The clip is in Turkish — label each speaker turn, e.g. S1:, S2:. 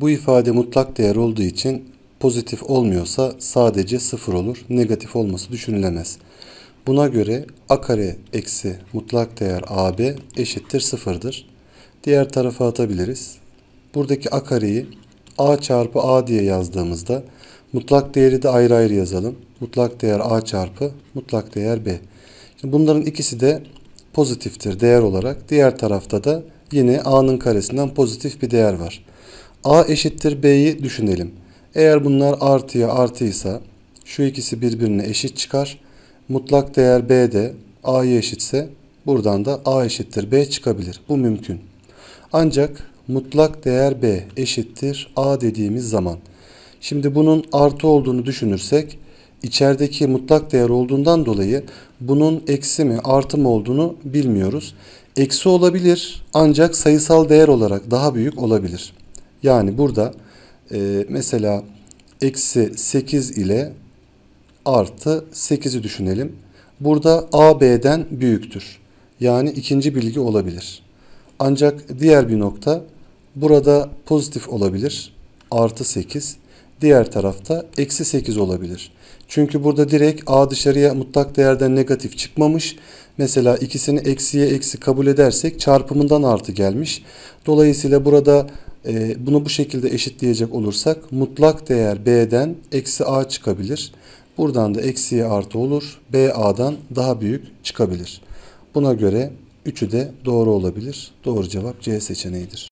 S1: Bu ifade mutlak değer olduğu için pozitif olmuyorsa sadece sıfır olur. Negatif olması düşünülemez. Buna göre a kare eksi mutlak değer ab eşittir sıfırdır. Diğer tarafa atabiliriz. Buradaki a kareyi a çarpı a diye yazdığımızda mutlak değeri de ayrı ayrı yazalım. Mutlak değer a çarpı mutlak değer b. Şimdi bunların ikisi de pozitiftir değer olarak. Diğer tarafta da yine a'nın karesinden pozitif bir değer var. A eşittir B'yi düşünelim. Eğer bunlar artıya artıysa şu ikisi birbirine eşit çıkar. Mutlak değer B de A'ya eşitse buradan da A eşittir B çıkabilir. Bu mümkün. Ancak mutlak değer B eşittir A dediğimiz zaman. Şimdi bunun artı olduğunu düşünürsek içerideki mutlak değer olduğundan dolayı bunun eksi mi artı mı olduğunu bilmiyoruz. Eksi olabilir ancak sayısal değer olarak daha büyük olabilir. Yani burada e, mesela eksi 8 ile artı 8'i düşünelim. Burada A B'den büyüktür. Yani ikinci bilgi olabilir. Ancak diğer bir nokta burada pozitif olabilir. Artı 8. Diğer tarafta eksi 8 olabilir. Çünkü burada direkt A dışarıya mutlak değerden negatif çıkmamış. Mesela ikisini eksiye eksi kabul edersek çarpımından artı gelmiş. Dolayısıyla burada ee, bunu bu şekilde eşitleyecek olursak mutlak değer B'den eksi A çıkabilir. Buradan da eksiye artı olur. B A'dan daha büyük çıkabilir. Buna göre üçü de doğru olabilir. Doğru cevap C seçeneğidir.